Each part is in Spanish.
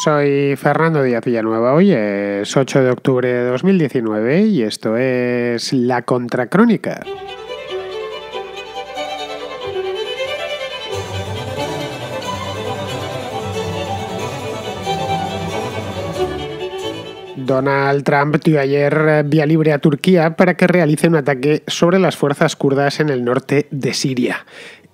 Soy Fernando Díaz Villanueva. Hoy es 8 de octubre de 2019 y esto es La Contracrónica. Donald Trump dio ayer eh, vía libre a Turquía para que realice un ataque sobre las fuerzas kurdas en el norte de Siria.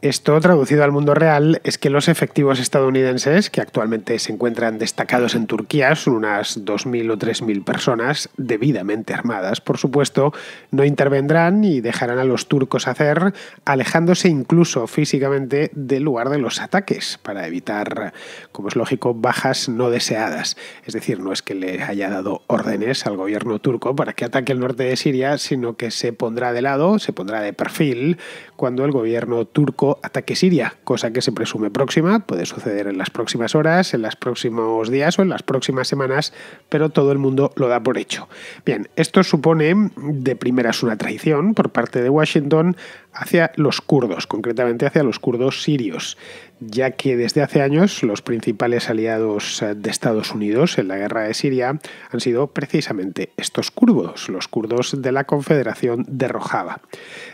Esto traducido al mundo real es que los efectivos estadounidenses, que actualmente se encuentran destacados en Turquía, son unas 2.000 o 3.000 personas, debidamente armadas, por supuesto, no intervendrán y dejarán a los turcos hacer, alejándose incluso físicamente del lugar de los ataques, para evitar, como es lógico, bajas no deseadas. Es decir, no es que le haya dado órdenes al gobierno turco para que ataque el norte de Siria, sino que se pondrá de lado, se pondrá de perfil, cuando el gobierno turco ataque siria, cosa que se presume próxima, puede suceder en las próximas horas, en los próximos días o en las próximas semanas, pero todo el mundo lo da por hecho. Bien, esto supone de primeras una traición por parte de Washington hacia los kurdos, concretamente hacia los kurdos sirios, ya que desde hace años los principales aliados de Estados Unidos en la guerra de Siria han sido precisamente estos kurdos, los kurdos de la Confederación de Rojava.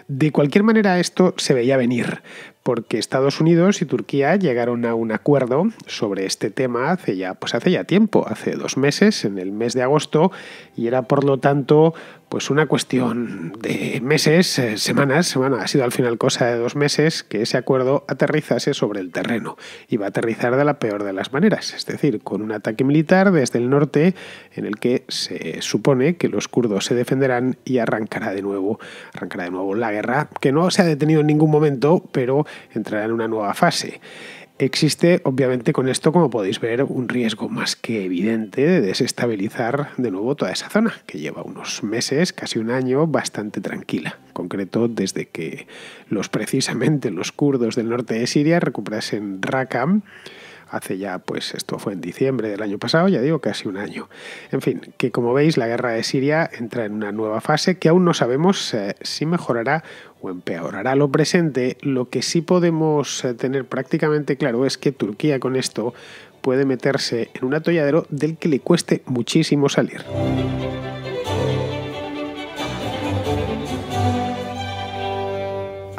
De cualquier manera esto se veía venir, porque Estados Unidos y Turquía llegaron a un acuerdo sobre este tema hace ya, pues hace ya tiempo, hace dos meses, en el mes de agosto, y era por lo tanto pues una cuestión de meses, eh, semanas, semana, ha sido al final cosa de dos meses que ese acuerdo aterrizase sobre el terreno y va a aterrizar de la peor de las maneras, es decir, con un ataque militar desde el norte en el que se supone que los kurdos se defenderán y arrancará de nuevo, arrancará de nuevo la guerra, que no se ha detenido en ningún momento, pero entrará en una nueva fase. Existe, obviamente, con esto, como podéis ver, un riesgo más que evidente de desestabilizar de nuevo toda esa zona, que lleva unos meses, casi un año, bastante tranquila. En concreto, desde que los precisamente los kurdos del norte de Siria recuperasen Raqqa, hace ya, pues esto fue en diciembre del año pasado, ya digo, casi un año. En fin, que como veis, la guerra de Siria entra en una nueva fase que aún no sabemos eh, si mejorará o empeorará lo presente. Lo que sí podemos eh, tener prácticamente claro es que Turquía con esto puede meterse en un atolladero del que le cueste muchísimo salir.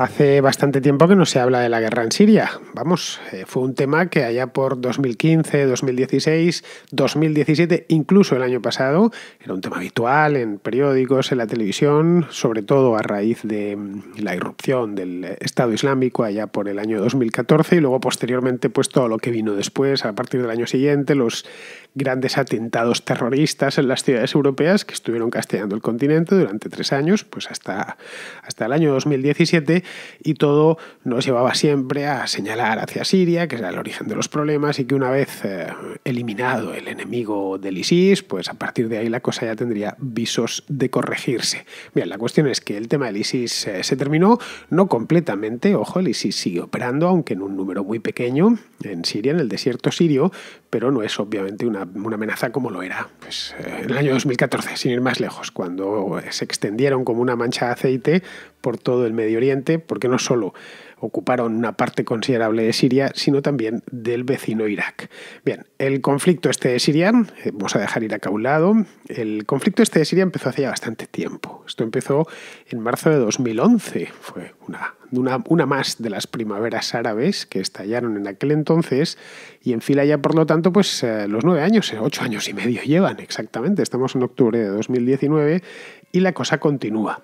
Hace bastante tiempo que no se habla de la guerra en Siria. Vamos, eh, fue un tema que allá por 2015, 2016, 2017, incluso el año pasado, era un tema habitual en periódicos, en la televisión, sobre todo a raíz de mm, la irrupción del eh, Estado Islámico allá por el año 2014 y luego posteriormente pues todo lo que vino después, a partir del año siguiente, los grandes atentados terroristas en las ciudades europeas que estuvieron castigando el continente durante tres años, pues hasta, hasta el año 2017 y todo nos llevaba siempre a señalar hacia Siria, que era el origen de los problemas, y que una vez eh, eliminado el enemigo del ISIS, pues a partir de ahí la cosa ya tendría visos de corregirse. Bien, la cuestión es que el tema del ISIS eh, se terminó, no completamente, ojo, el ISIS sigue operando, aunque en un número muy pequeño, en Siria, en el desierto sirio, pero no es obviamente una, amenaza como lo era pues, eh, en el año 2014, sin ir más lejos, cuando se extendieron como una mancha de aceite por todo el Medio Oriente, porque no solo ocuparon una parte considerable de Siria, sino también del vecino Irak. Bien, el conflicto este de Siria, eh, vamos a dejar Irak a un lado, el conflicto este de Siria empezó hace ya bastante tiempo. Esto empezó en marzo de 2011, fue una, una, una más de las primaveras árabes que estallaron en aquel entonces y en fila ya, por lo tanto, pues eh, los nueve años, eh, ocho años y medio llevan exactamente, estamos en octubre de 2019 y la cosa continúa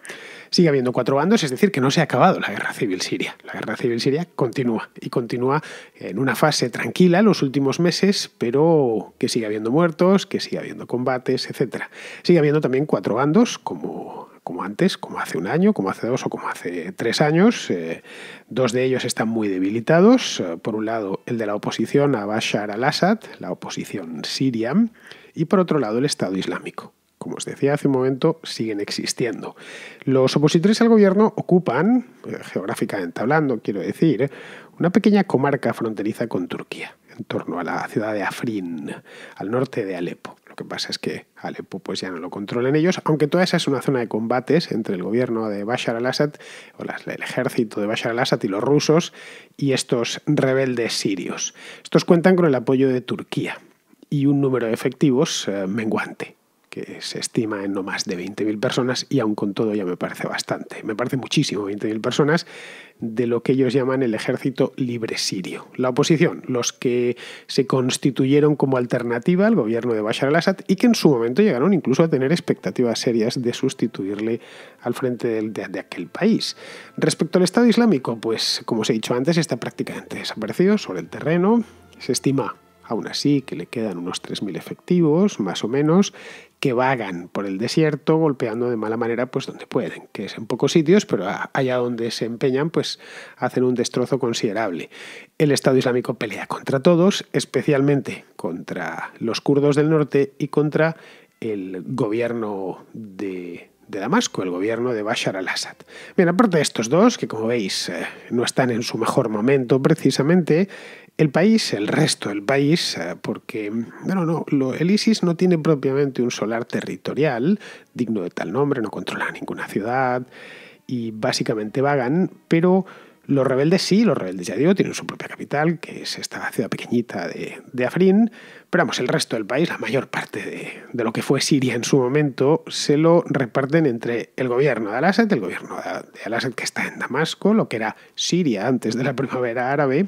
sigue habiendo cuatro bandos, es decir, que no se ha acabado la guerra civil siria. La guerra civil siria continúa y continúa en una fase tranquila los últimos meses, pero que sigue habiendo muertos, que sigue habiendo combates, etc. Sigue habiendo también cuatro bandos, como como antes, como hace un año, como hace dos o como hace tres años. Eh, dos de ellos están muy debilitados. Eh, por un lado, el de la oposición a Bashar al-Assad, la oposición siria, y por otro lado, el Estado Islámico como os decía hace un momento, siguen existiendo. Los opositores al gobierno ocupan, eh, geográficamente hablando, quiero decir, una pequeña comarca fronteriza con Turquía, en torno a la ciudad de Afrin, al norte de Alepo. Lo que pasa es que Alepo pues ya no lo controlan ellos, aunque toda esa es una zona de combates entre el gobierno de Bashar al-Assad, o el ejército de Bashar al-Assad y los rusos, y estos rebeldes sirios. Estos cuentan con el apoyo de Turquía y un número de efectivos eh, menguante se estima en no más de 20.000 personas y aún con todo ya me parece bastante. Me parece muchísimo 20.000 personas de lo que ellos llaman el ejército libre sirio. La oposición, los que se constituyeron como alternativa al gobierno de Bashar al-Assad y que en su momento llegaron incluso a tener expectativas serias de sustituirle al frente de, de aquel país. Respecto al Estado Islámico, pues como os he dicho antes, está prácticamente desaparecido sobre el terreno. Se estima Aún así, que le quedan unos 3.000 efectivos, más o menos, que vagan por el desierto golpeando de mala manera pues donde pueden, que es en pocos sitios, pero allá donde se empeñan pues hacen un destrozo considerable. El Estado Islámico pelea contra todos, especialmente contra los kurdos del norte y contra el gobierno de, Damasco, el gobierno de Bashar al-Assad. Bien, aparte de estos dos, que como veis eh, no están en su mejor momento precisamente, el país, el resto del país, eh, porque, bueno, no, el ISIS no tiene propiamente un solar territorial digno de tal nombre, no controla ninguna ciudad y básicamente vagan, pero los rebeldes sí, los rebeldes ya digo, tienen su propia capital, que es esta ciudad pequeñita de, de Afrin pero vamos, el resto del país, la mayor parte de, de, lo que fue Siria en su momento, se lo reparten entre el gobierno de Al-Assad, el gobierno de Al-Assad que está en Damasco, lo que era Siria antes de la primavera árabe,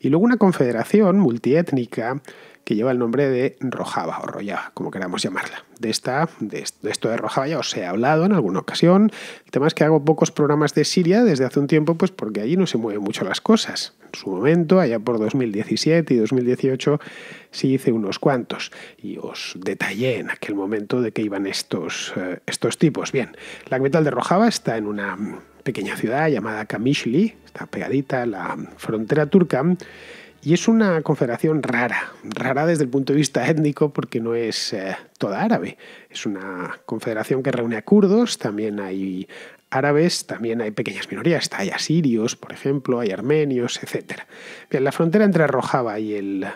y luego una confederación multiétnica que lleva el nombre de Rojava o Rojava, como queramos llamarla. De, esta, de, esto de Rojava ya os he hablado en alguna ocasión. El tema es que hago pocos programas de Siria desde hace un tiempo, pues porque allí no se mueven mucho las cosas. En su momento, allá por 2017 y 2018, sí hice unos cuantos y os detallé en aquel momento de que iban estos, eh, estos tipos. Bien, la capital de Rojava está en una pequeña ciudad llamada Kamishli, está pegadita a la frontera turca, y es una confederación rara, rara desde el punto de vista étnico porque no es eh, toda árabe. Es una confederación que reúne a kurdos, también hay árabes, también hay pequeñas minorías, hay asirios, por ejemplo, hay armenios, etc. Bien, la frontera entre Rojava y el,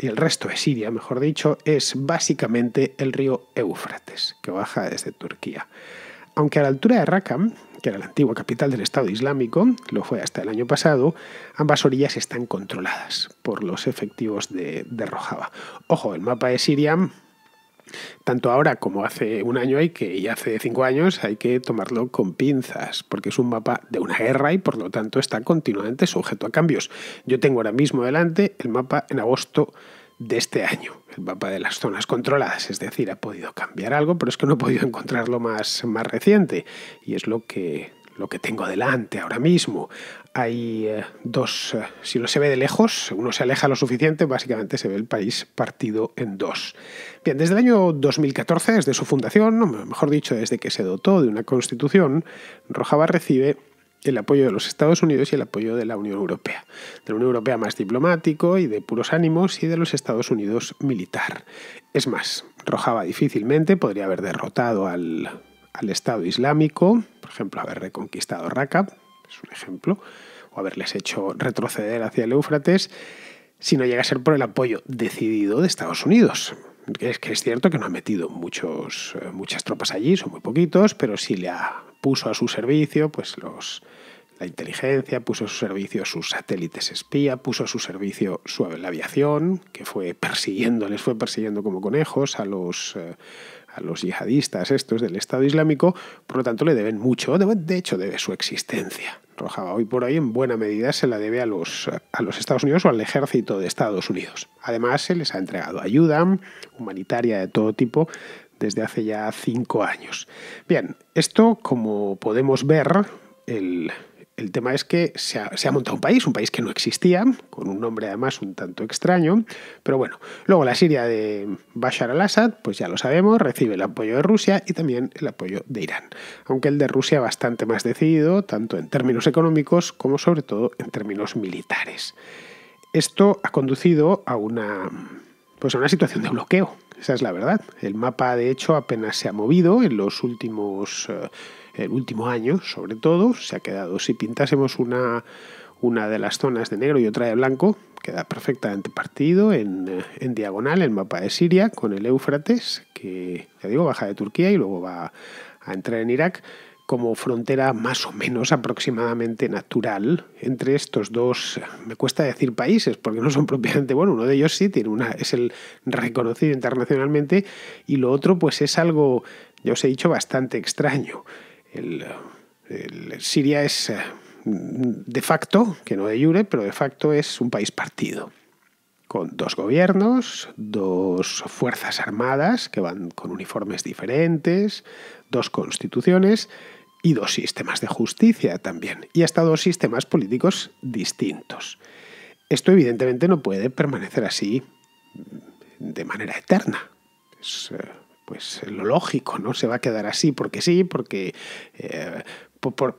y el resto de Siria, mejor dicho, es básicamente el río Éufrates, que baja desde Turquía. Aunque a la altura de Raqqa, que era la antigua capital del Estado Islámico, lo fue hasta el año pasado, ambas orillas están controladas por los efectivos de, Rojava. Ojo, el mapa de Siria tanto ahora como hace un año hay que, y hace cinco años hay que tomarlo con pinzas, porque es un mapa de una guerra y por lo tanto está continuamente sujeto a cambios. Yo tengo ahora mismo delante el mapa en agosto de este año, el mapa de las zonas controladas, es decir, ha podido cambiar algo, pero es que no he podido encontrarlo más, más reciente y es lo que, lo que tengo adelante ahora mismo. Hay eh, dos, eh, si lo se ve de lejos, uno se aleja lo suficiente, básicamente se ve el país partido en dos. Bien, desde el año 2014, desde su fundación, mejor dicho, desde que se dotó de una constitución, Rojava recibe el apoyo de los Estados Unidos y el apoyo de la Unión Europea. De la Unión Europea más diplomático y de puros ánimos y de los Estados Unidos militar. Es más, Rojava difícilmente podría haber derrotado al, Estado Islámico, por ejemplo, haber reconquistado Raqqa, es un ejemplo, o haberles hecho retroceder hacia el Éufrates, si no llega a ser por el apoyo decidido de Estados Unidos. Es que es cierto que no ha metido muchos, eh, muchas tropas allí, son muy poquitos, pero sí le ha puso a su servicio pues los, la inteligencia, puso a su servicio sus satélites espía, puso a su servicio su, la aviación, que fue persiguiendo, les fue persiguiendo como conejos a los, eh, a los yihadistas estos del Estado Islámico, por lo tanto le deben mucho, de hecho debe su existencia. Rojava hoy por hoy en buena medida se la debe a los, a los Estados Unidos o al ejército de Estados Unidos. Además se les ha entregado ayuda humanitaria de todo tipo desde hace ya cinco años. Bien, esto como podemos ver, el, el tema es que se ha, montado un país, un país que no existía, con un nombre además un tanto extraño, pero bueno, luego la Siria de Bashar al-Assad, pues ya lo sabemos, recibe el apoyo de Rusia y también el apoyo de Irán, aunque el de Rusia bastante más decidido, tanto en términos económicos como sobre todo en términos militares. Esto ha conducido a una, pues situación de bloqueo, esa es la verdad. El mapa de hecho apenas se ha movido en los últimos... Eh, el último año, sobre todo, se ha quedado. Si pintásemos una, una de las zonas de negro y otra de blanco, queda perfectamente partido en, eh, en diagonal el mapa de Siria con el Éufrates, que ya digo, baja de Turquía y luego va a entrar en Irak como frontera más o menos aproximadamente natural entre estos dos, me cuesta decir países, porque no son propiamente, bueno, uno de ellos sí tiene una, es el reconocido internacionalmente, y lo otro pues es algo, ya os he dicho, bastante extraño el, Siria es eh, de facto, que no de jure, pero de facto es un país partido, con dos gobiernos, dos fuerzas armadas que van con uniformes diferentes, dos constituciones y dos sistemas de justicia también, y hasta dos sistemas políticos distintos. Esto evidentemente no puede permanecer así de manera eterna. Es, eh, pues eh, lo lógico, ¿no? Se va a quedar así porque sí, porque, eh,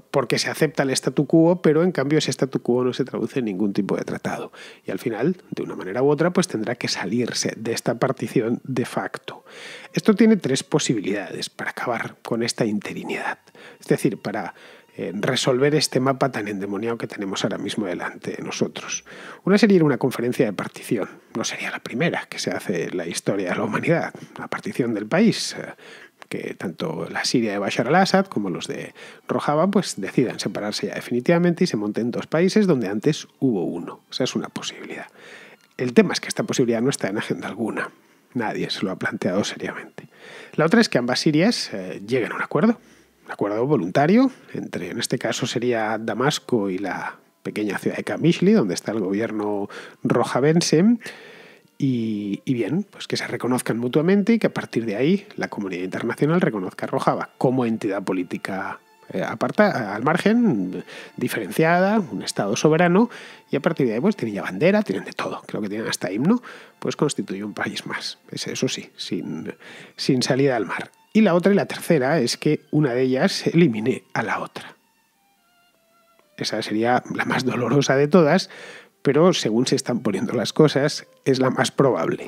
porque se acepta el statu quo, pero en cambio ese statu quo no se traduce en ningún tipo de tratado. Y al final, de una manera u otra, pues tendrá que salirse de esta partición de facto. Esto tiene tres posibilidades para acabar con esta interinidad. Es decir, para eh, resolver este mapa tan endemoniado que tenemos ahora mismo delante de nosotros. Una sería una conferencia de partición, no sería la primera que se hace en la historia de la humanidad, la partición del país eh, que tanto la Siria de Bashar al-Assad como los de Rojava pues decidan separarse ya definitivamente y se monten dos países donde antes hubo uno. O sea, es una posibilidad. El tema es que esta posibilidad no está en agenda alguna. Nadie se lo ha planteado seriamente. La otra es que ambas Sirias eh, lleguen a un acuerdo, acuerdo voluntario entre, en este caso sería Damasco y la pequeña ciudad de Kamishli, donde está el gobierno rojavense. Y, y, bien, pues que se reconozcan mutuamente y que a partir de ahí la comunidad internacional reconozca a Rojava como entidad política eh, al margen, diferenciada, un Estado soberano, y a partir de ahí pues tienen ya bandera, tienen de todo, creo que tienen hasta himno, pues constituye un país más, eso sí, sin, sin salida al mar. Y la otra y la tercera es que una de ellas elimine a la otra. Esa sería la más dolorosa de todas, pero según se están poniendo las cosas, es la más probable.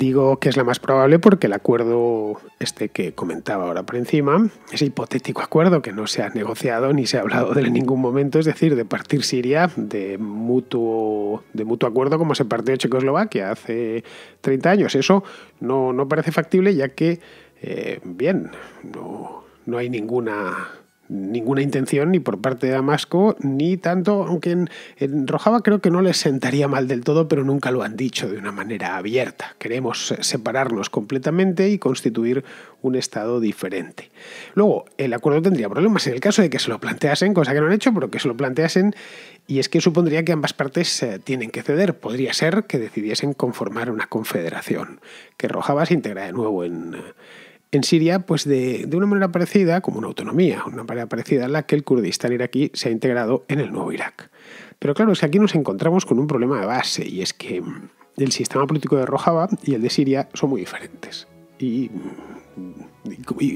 Digo que es la más probable porque el acuerdo este que comentaba ahora por encima, ese hipotético acuerdo que no se ha negociado ni se ha hablado de ningún momento, es decir, de partir Siria de mutuo, de mutuo acuerdo como se partió Checoslovaquia hace 30 años. Eso no, parece factible ya que, eh, bien, no, no hay ninguna ninguna intención ni por parte de Damasco, ni tanto, aunque en, Rojava creo que no les sentaría mal del todo, pero nunca lo han dicho de una manera abierta. Queremos separarnos completamente y constituir un Estado diferente. Luego, el acuerdo tendría problemas en el caso de que se lo planteasen, cosa que no han hecho, pero que se lo planteasen, y es que supondría que ambas partes eh, tienen que ceder. Podría ser que decidiesen conformar una confederación, que Rojava se integra de nuevo en eh, en Siria, pues de, una manera parecida, como una autonomía, una manera parecida a la que el Kurdistán iraquí se ha integrado en el nuevo Irak. Pero claro, es que aquí nos encontramos con un problema de base, y es que mm, el sistema político de Rojava y el de Siria son muy diferentes. y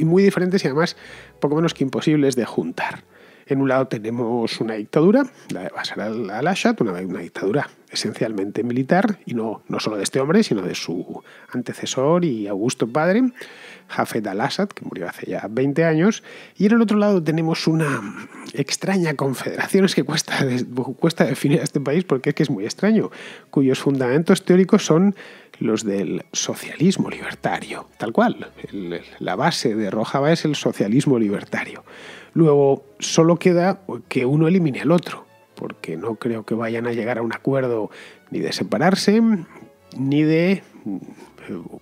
muy diferentes y además poco menos que imposibles de juntar. En un lado tenemos una dictadura, la de Bashar al-Assad, una, dictadura esencialmente militar, y no, solo de este hombre, sino de su antecesor y augusto padre, Hafez al-Assad, que murió hace ya 20 años. Y en el otro lado tenemos una extraña confederación, es que cuesta, cuesta definir a este país porque es que es muy extraño, cuyos fundamentos teóricos son los del socialismo libertario, tal cual. la base de Rojava es el socialismo libertario. Luego, solo queda que uno elimine al otro, porque no creo que vayan a llegar a un acuerdo ni de separarse, ni de eh,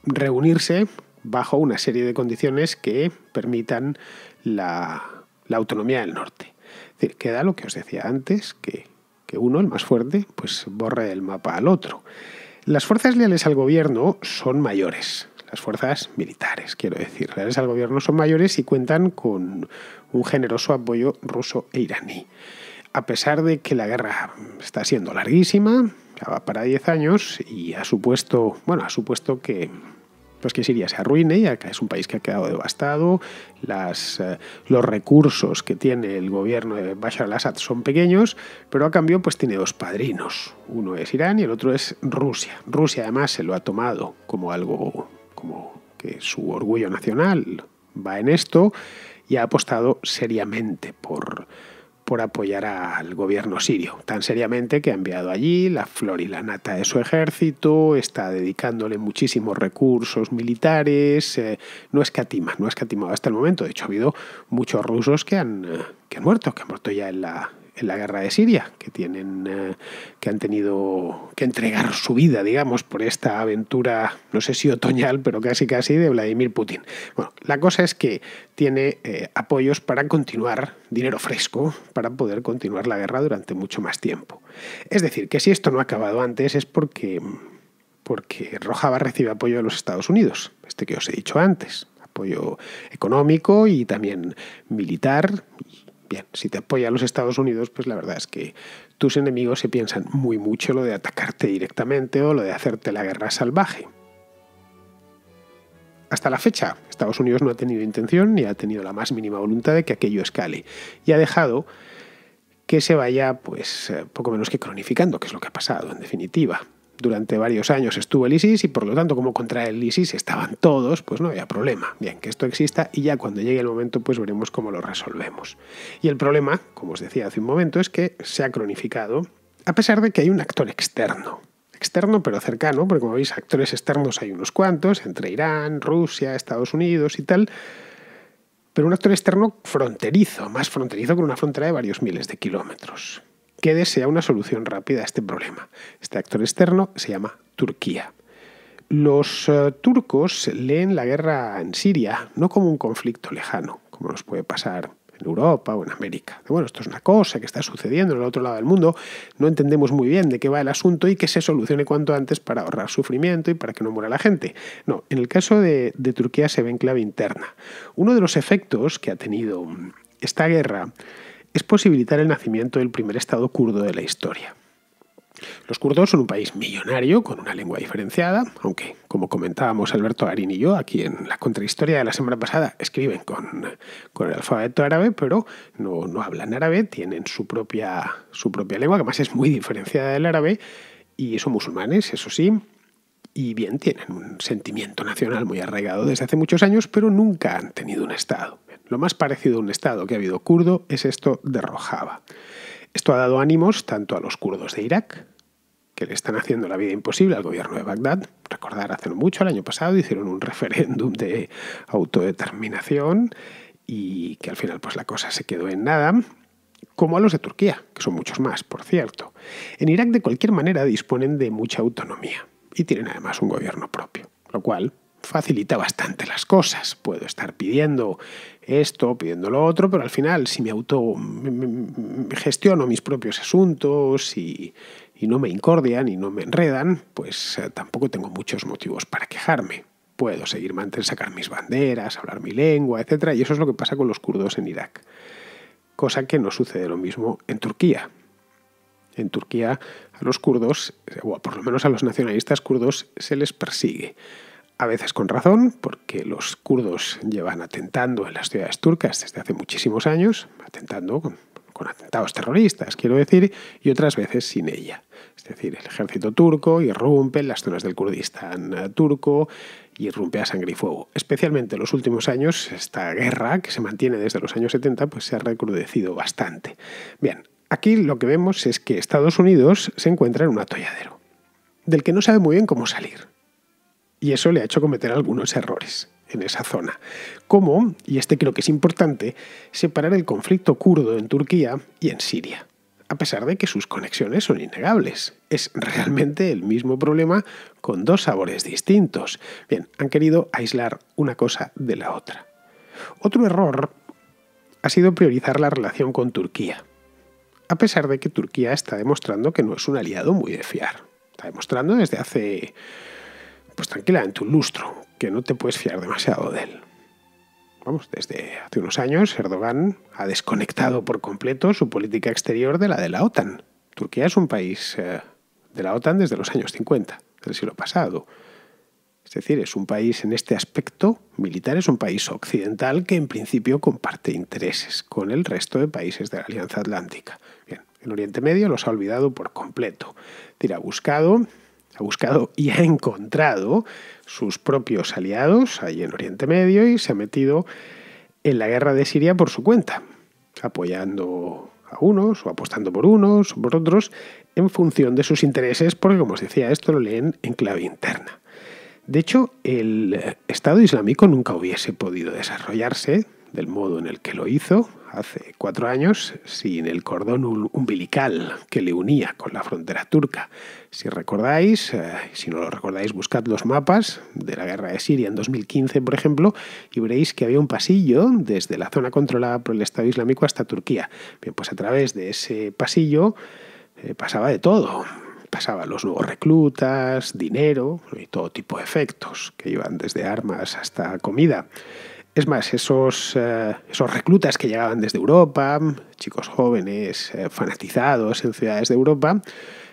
reunirse bajo una serie de condiciones que permitan la, autonomía del norte. queda lo que os decía antes, que, uno, el más fuerte, pues borre el mapa al otro. Las fuerzas leales al gobierno son mayores, las fuerzas militares, quiero decir, leales al gobierno son mayores y cuentan con un generoso apoyo ruso e iraní. A pesar de que la guerra está siendo larguísima, ya va para 10 años y ha supuesto, bueno, ha supuesto que pues que Siria se arruine, ya que es un país que ha quedado devastado, las, eh, los recursos que tiene el gobierno de Bashar al-Assad son pequeños, pero a cambio pues tiene dos padrinos, uno es Irán y el otro es Rusia. Rusia además se lo ha tomado como algo, como que su orgullo nacional va en esto y ha apostado seriamente por por apoyar al gobierno sirio, tan seriamente que ha enviado allí la flor y la nata de su ejército, está dedicándole muchísimos recursos militares, eh, no escatima, no ha escatimado hasta el momento, de hecho ha habido muchos rusos que han, eh, que han muerto, que han muerto ya en la, en la guerra de Siria, que tienen, eh, que han tenido que entregar su vida, digamos, por esta aventura, no sé si otoñal, pero casi casi de Vladimir Putin. Bueno, la cosa es que tiene eh, apoyos para continuar, dinero fresco, para poder continuar la guerra durante mucho más tiempo. Es decir, que si esto no ha acabado antes es porque porque Rojava recibe apoyo de los Estados Unidos, este que os he dicho antes, apoyo económico y también militar Bien, si te apoya a los Estados Unidos, pues la verdad es que tus enemigos se piensan muy mucho lo de atacarte directamente o lo de hacerte la guerra salvaje. Hasta la fecha, Estados Unidos no ha tenido intención ni ha tenido la más mínima voluntad de que aquello escale y ha dejado que se vaya, pues, eh, poco menos que cronificando, que es lo que ha pasado, en definitiva. Durante varios años estuvo el ISIS y por lo tanto como contra el ISIS estaban todos, pues no había problema. Bien, que esto exista y ya cuando llegue el momento pues veremos cómo lo resolvemos. Y el problema, como os decía hace un momento, es que se ha cronificado a pesar de que hay un actor externo. Externo pero cercano, porque como veis actores externos hay unos cuantos, entre Irán, Rusia, Estados Unidos y tal pero un actor externo fronterizo, más fronterizo con una frontera de varios miles de kilómetros que desea una solución rápida a este problema. Este actor externo se llama Turquía. Los eh, turcos leen la guerra en Siria no como un conflicto lejano, como nos puede pasar en Europa o en América. Bueno, esto es una cosa que está sucediendo en el otro lado del mundo, no entendemos muy bien de qué va el asunto y que se solucione cuanto antes para ahorrar sufrimiento y para que no muera la gente. No, en el caso de Turquía se ve en clave interna. Uno de los efectos que ha tenido esta guerra es posibilitar el nacimiento del primer Estado kurdo de la historia. Los kurdos son un país millonario con una lengua diferenciada, aunque, como comentábamos Alberto Arín y yo, aquí en la contrahistoria de la semana pasada escriben con, el alfabeto árabe, pero no, no, hablan árabe, tienen su propia, su propia lengua, que además es muy diferenciada del árabe, y son musulmanes, eso sí, y bien tienen un sentimiento nacional muy arraigado desde hace muchos años, pero nunca han tenido un Estado. Lo más parecido a un Estado que ha habido kurdo es esto de Rojava. Esto ha dado ánimos tanto a los kurdos de Irak, que le están haciendo la vida imposible al gobierno de Bagdad. Recordar, hace mucho, el año pasado, hicieron un referéndum de autodeterminación y que al final pues la cosa se quedó en nada, como a los de Turquía, que son muchos más, por cierto. En Irak, de cualquier manera, disponen de mucha autonomía y tienen además un gobierno propio, lo cual facilita bastante las cosas. Puedo estar pidiendo esto, pidiendo lo otro, pero al final si me auto gestiono mis propios asuntos y, no me incordian y no me enredan, pues eh, tampoco tengo muchos motivos para quejarme. Puedo seguir manteniendo, sacar mis banderas, hablar mi lengua, etc. Y eso es lo que pasa con los kurdos en Irak. Cosa que no sucede lo mismo en Turquía. En Turquía a los kurdos, o por lo menos a los nacionalistas kurdos, se les persigue a veces con razón, porque los kurdos llevan atentando en las ciudades turcas desde hace muchísimos años, atentando con, atentados terroristas, quiero decir, y otras veces sin ella. Es decir, el ejército turco irrumpe en las zonas del Kurdistán eh, turco y irrumpe a sangre y fuego. Especialmente en los últimos años, esta guerra que se mantiene desde los años 70 pues se ha recrudecido bastante. Bien, aquí lo que vemos es que Estados Unidos se encuentra en un atolladero, del que no sabe muy bien cómo salir y eso le ha hecho cometer algunos errores en esa zona. Como, y este creo que es importante, separar el conflicto kurdo en Turquía y en Siria, a pesar de que sus conexiones son innegables. Es realmente el mismo problema con dos sabores distintos. Bien, han querido aislar una cosa de la otra. Otro error ha sido priorizar la relación con Turquía, a pesar de que Turquía está demostrando que no es un aliado muy de fiar. Está demostrando desde hace pues tranquilamente un lustro, que no te puedes fiar demasiado de él. Vamos, desde hace unos años Erdogan ha desconectado por completo su política exterior de la de la OTAN. Turquía es un país eh, de la OTAN desde los años 50, del siglo pasado. Es decir, es un país en este aspecto militar, es un país occidental que en principio comparte intereses con el resto de países de la Alianza Atlántica. Bien, Oriente Medio los ha olvidado por completo. Es buscado ha buscado y ha encontrado sus propios aliados ahí en Oriente Medio y se ha metido en la guerra de Siria por su cuenta, apoyando a unos o apostando por unos o por otros en función de sus intereses, porque como os decía, esto lo leen en clave interna. De hecho, el Estado Islámico nunca hubiese podido desarrollarse del modo en el que lo hizo hace cuatro años sin el cordón umbilical que le unía con la frontera turca. Si recordáis, eh, si no lo recordáis, buscad los mapas de la guerra de Siria en 2015, por ejemplo, y veréis que había un pasillo desde la zona controlada por el Estado Islámico hasta Turquía. Bien, pues a través de ese pasillo eh, pasaba de todo pasaban los nuevos reclutas, dinero y todo tipo de efectos que iban desde armas hasta comida. Es más, esos, eh, esos reclutas que llegaban desde Europa, chicos jóvenes, eh, fanatizados en ciudades de Europa,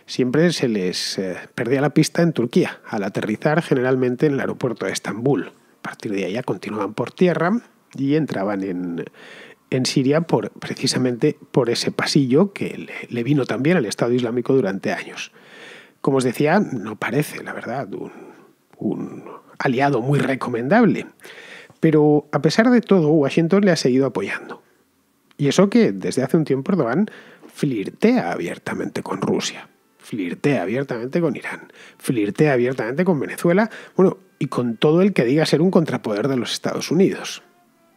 siempre se les eh, perdía la pista en Turquía, al aterrizar generalmente en el aeropuerto de Estambul. A partir de allá continuaban por tierra y entraban en, Siria por, precisamente por ese pasillo que le, vino también al Estado Islámico durante años. Como os decía, no parece, la verdad, un aliado muy recomendable. Pero a pesar de todo, Washington le ha seguido apoyando. Y eso que desde hace un tiempo Erdogan flirtea abiertamente con Rusia, flirtea abiertamente con Irán, flirtea abiertamente con Venezuela, bueno, y con todo el que diga ser un contrapoder de los Estados Unidos.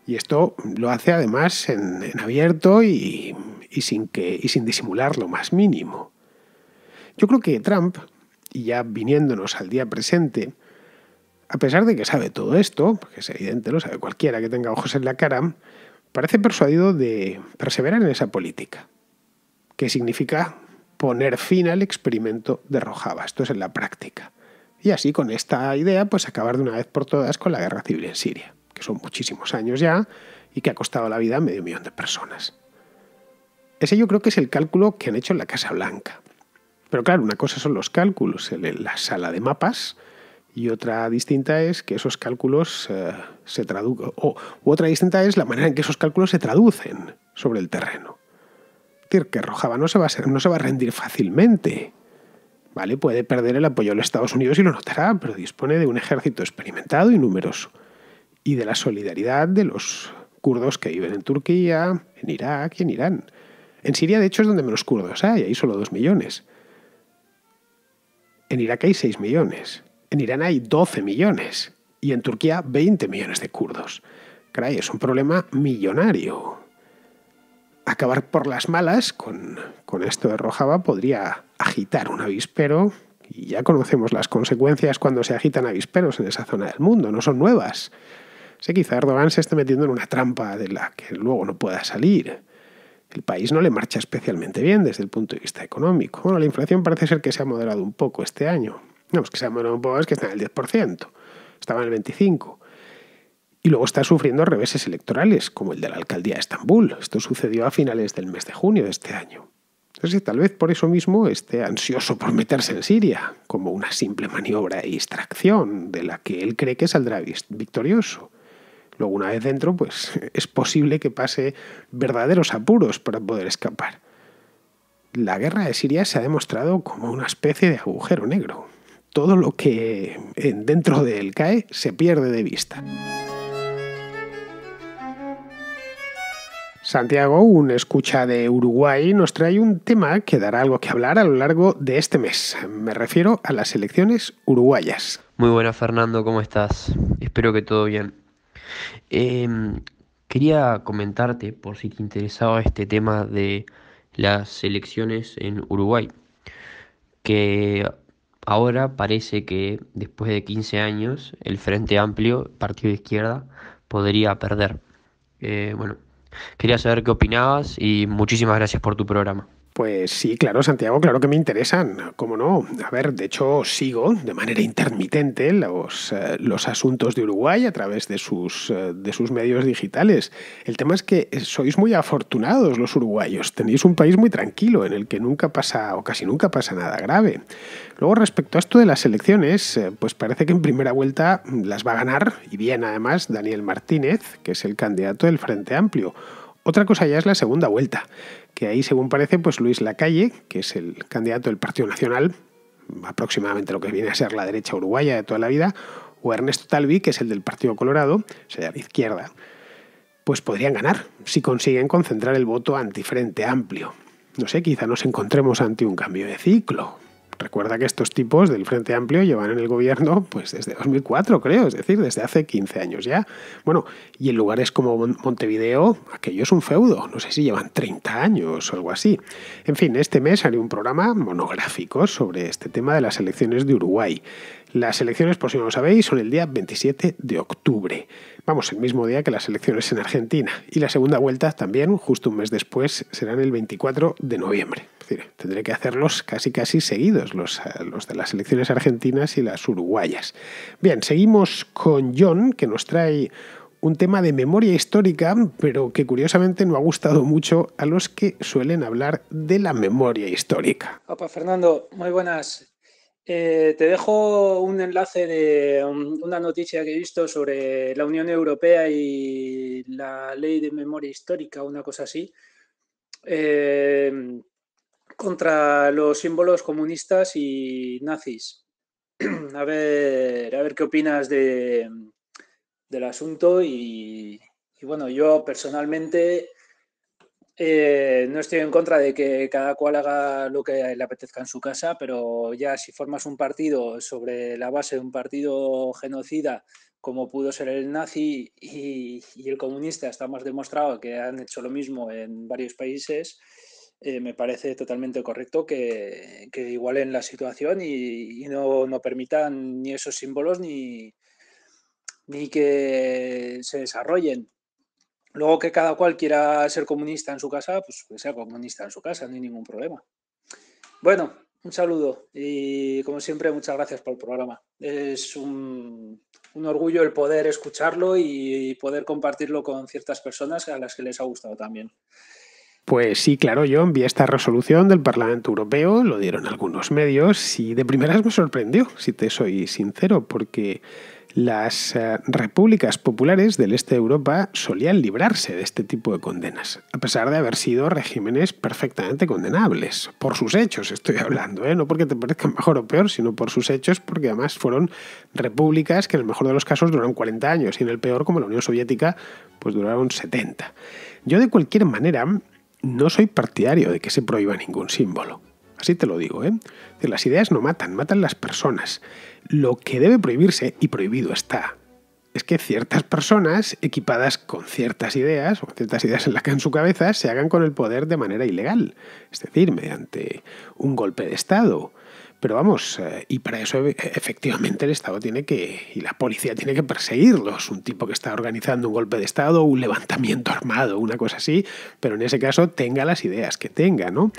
Y esto lo hace además en, abierto sin y sin disimular lo más mínimo. Yo creo que Trump, y ya viniéndonos al día presente, a pesar de que sabe todo esto, que es evidente, lo sabe cualquiera que tenga ojos en la cara, parece persuadido de perseverar en esa política, que significa poner fin al experimento de Rojava, esto es en la práctica. Y así con esta idea, pues acabar de una vez por todas con la guerra civil en Siria, que son muchísimos años ya y que ha costado la vida a medio millón de personas. Ese yo creo que es el cálculo que han hecho en la Casa Blanca. Pero claro, una cosa son los cálculos en la sala de mapas y otra distinta es que esos cálculos eh, se traducen. O otra distinta es la manera en que esos cálculos se traducen sobre el terreno. Es decir, que Rojava no se va a, rendir fácilmente. ¿Vale? Puede perder el apoyo de los Estados Unidos y lo notará, pero dispone de un ejército experimentado y numeroso. Y de la solidaridad de los kurdos que viven en Turquía, en Irak y en Irán. En Siria, de hecho, es donde menos kurdos hay, hay solo dos millones. En Irak hay seis millones. En Irán hay 12 millones y en Turquía 20 millones de kurdos. Caray, es un problema millonario. Acabar por las malas con, esto de Rojava podría agitar un avispero y ya conocemos las consecuencias cuando se agitan avisperos en esa zona del mundo, no son nuevas. Sé quizá Erdogan se esté metiendo en una trampa de la que luego no pueda salir. El país no le marcha especialmente bien desde el punto de vista económico. Bueno, la inflación parece ser que se ha moderado un poco este año, no, pues que se ha un poco, es que está en el 10%, estaba en el 25%. Y luego está sufriendo reveses electorales, como el de la alcaldía de Estambul. Esto sucedió a finales del mes de junio de este año. Entonces, tal vez por eso mismo esté ansioso por meterse en Siria, como una simple maniobra de distracción de la que él cree que saldrá victorioso. Luego, una vez dentro, pues es posible que pase verdaderos apuros para poder escapar. La guerra de Siria se ha demostrado como una especie de agujero negro, todo lo que eh, dentro del cae se pierde de vista. Santiago, un escucha de Uruguay, nos trae un tema que dará algo que hablar a lo largo de este mes. Me refiero a las elecciones uruguayas. Muy buenas, Fernando, ¿cómo estás? Espero que todo bien. Em, quería comentarte, por si te interesaba, este tema de las elecciones en Uruguay, que Ahora parece que, después de 15 años, el Frente Amplio, Partido de Izquierda, podría perder. Eh, bueno, quería saber qué opinabas y muchísimas gracias por tu programa. Pues sí, claro, Santiago, claro que me interesan, cómo no. A ver, de hecho sigo de manera intermitente los, eh, los asuntos de Uruguay a través de sus, eh, de sus medios digitales. El tema es que sois muy afortunados los uruguayos, tenéis un país muy tranquilo en el que nunca pasa o casi nunca pasa nada grave. Luego, respecto a esto de las elecciones, eh, pues parece que en primera vuelta las va a ganar, y bien además, Daniel Martínez, que es el candidato del Frente Amplio otra cosa ya es la segunda vuelta, que ahí, según parece, pues Luis Lacalle, que es el candidato del Partido Nacional, aproximadamente lo que viene a ser la derecha uruguaya de toda la vida, o Ernesto Talvi, que es el del Partido Colorado, o sea, la izquierda, pues podrían ganar si consiguen concentrar el voto antifrente amplio. No sé, quizá nos encontremos ante un cambio de ciclo. Recuerda que estos tipos del Frente Amplio llevan en el gobierno pues desde 2004, creo, es decir, desde hace 15 años ya. Bueno, y en lugares como Montevideo, aquello es un feudo, no sé si llevan 30 años o algo así. En fin, este mes haré un programa monográfico sobre este tema de las elecciones de Uruguay. Las elecciones, por si no lo sabéis, son el día 27 de octubre. Vamos, el mismo día que las elecciones en Argentina. Y la segunda vuelta también, justo un mes después, serán el 24 de noviembre tendré que hacerlos casi casi seguidos, los, eh, de las elecciones argentinas y las uruguayas. Bien, seguimos con John, que nos trae un tema de memoria histórica, pero que curiosamente no ha gustado mucho a los que suelen hablar de la memoria histórica. Opa, Fernando, muy buenas. Eh, te dejo un enlace de um, una noticia que he visto sobre la Unión Europea y la ley de memoria histórica, una cosa así. Eh, contra los símbolos comunistas y nazis. A ver, a ver qué opinas de, del asunto y, bueno, yo personalmente eh, no estoy en contra de que cada cual haga lo que le apetezca en su casa, pero ya si formas un partido sobre la base de un partido genocida, como pudo ser el nazi y, el comunista, estamos más demostrado que han hecho lo mismo en varios países, eh, me parece totalmente correcto que, igualen la situación y, no, permitan ni esos símbolos ni, ni que se desarrollen. Luego que cada cual quiera ser comunista en su casa, pues que sea comunista en su casa, no hay ningún problema. Bueno, un saludo y como siempre muchas gracias por el programa. Es un, un orgullo el poder escucharlo y poder compartirlo con ciertas personas a las que les ha gustado también. Pues sí, claro, yo envié esta resolución del Parlamento Europeo, lo dieron algunos medios y de primeras me sorprendió, si te soy sincero, porque las eh, repúblicas populares del este de Europa solían librarse de este tipo de condenas, a pesar de haber sido regímenes perfectamente condenables, por sus hechos estoy hablando, ¿eh? no porque te parezca mejor o peor, sino por sus hechos, porque además fueron repúblicas que en el mejor de los casos duraron 40 años y en el peor, como la Unión Soviética, pues duraron 70. Yo de cualquier manera no soy partidario de que se prohíba ningún símbolo. Así te lo digo, ¿eh? Las ideas no matan, matan las personas. Lo que debe prohibirse, y prohibido está, es que ciertas personas, equipadas con ciertas ideas, o ciertas ideas en la que en su cabeza, se hagan con el poder de manera ilegal. Es decir, mediante un golpe de Estado, pero vamos, eh, y para eso eh, efectivamente el Estado tiene que, y la policía tiene que perseguirlos. Un tipo que está organizando un golpe de Estado, un levantamiento armado, una cosa así, pero en ese caso tenga las ideas que tenga, ¿no?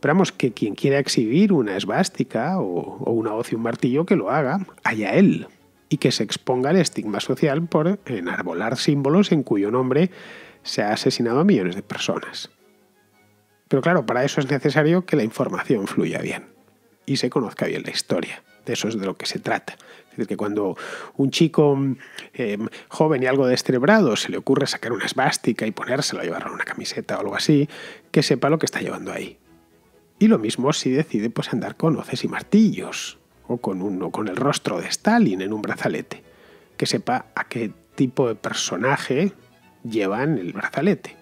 Pero vamos, que quien quiera exhibir una esvástica o, una hoz y un martillo, que lo haga, haya él. Y que se exponga al estigma social por enarbolar símbolos en cuyo nombre se ha asesinado a millones de personas. Pero claro, para eso es necesario que la información fluya bien y se conozca bien la historia. De eso es de lo que se trata. Es decir, que cuando un chico em, joven y algo destrebrado se le ocurre sacar una esvástica y ponérsela, llevarlo en una camiseta o algo así, que sepa lo que está llevando ahí. Y lo mismo si decide pues, andar con hoces y martillos, o con, uno con el rostro de Stalin en un brazalete, que sepa a qué tipo de personaje llevan el brazalete.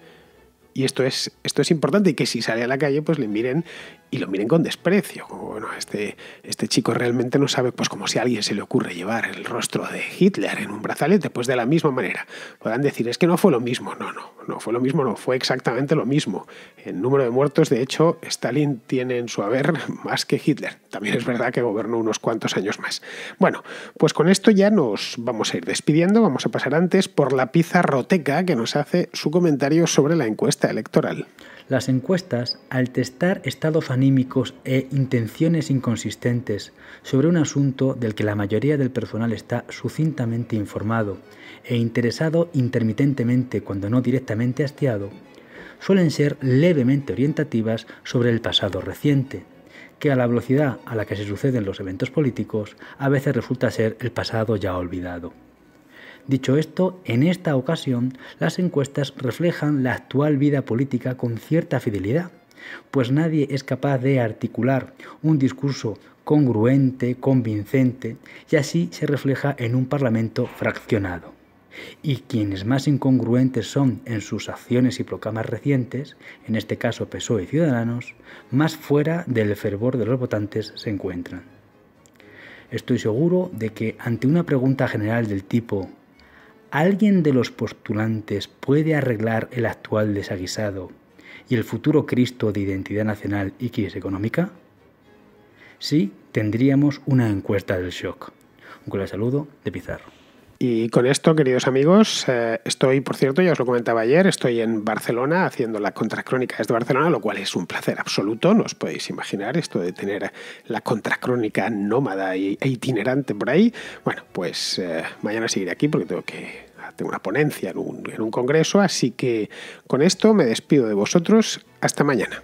Y esto es, esto es importante, y que si sale a la calle, pues le miren y lo miren con desprecio, bueno, este, este chico realmente no sabe, pues como si a alguien se le ocurre llevar el rostro de Hitler en un brazalete, después pues, de la misma manera. Podrán decir, es que no fue lo mismo, no, no, no fue lo mismo, no, fue exactamente lo mismo. En número de muertos, de hecho, Stalin tiene en su haber más que Hitler. También es verdad que gobernó unos cuantos años más. Bueno, pues con esto ya nos vamos a ir despidiendo, vamos a pasar antes por la roteca que nos hace su comentario sobre la encuesta electoral. Las encuestas, al testar estados anímicos e intenciones inconsistentes sobre un asunto del que la mayoría del personal está sucintamente informado e interesado intermitentemente cuando no directamente hastiado, suelen ser levemente orientativas sobre el pasado reciente, que a la velocidad a la que se suceden los eventos políticos a veces resulta ser el pasado ya olvidado. Dicho esto, en esta ocasión las encuestas reflejan la actual vida política con cierta fidelidad, pues nadie es capaz de articular un discurso congruente, convincente, y así se refleja en un Parlamento fraccionado. Y quienes más incongruentes son en sus acciones y proclamas recientes, en este caso PSOE y Ciudadanos, más fuera del fervor de los votantes se encuentran. Estoy seguro de que ante una pregunta general del tipo ¿Alguien de los postulantes puede arreglar el actual desaguisado y el futuro Cristo de identidad nacional y crisis económica? Sí, tendríamos una encuesta del shock. Un cordial saludo de Pizarro. Y con esto, queridos amigos, eh, estoy, por cierto, ya os lo comentaba ayer, estoy en Barcelona haciendo la contracrónica desde Barcelona, lo cual es un placer absoluto, no os podéis imaginar esto de tener la contracrónica nómada e itinerante por ahí. Bueno, pues eh, mañana seguiré aquí porque tengo que tengo una ponencia en un congreso, así que con esto me despido de vosotros, hasta mañana.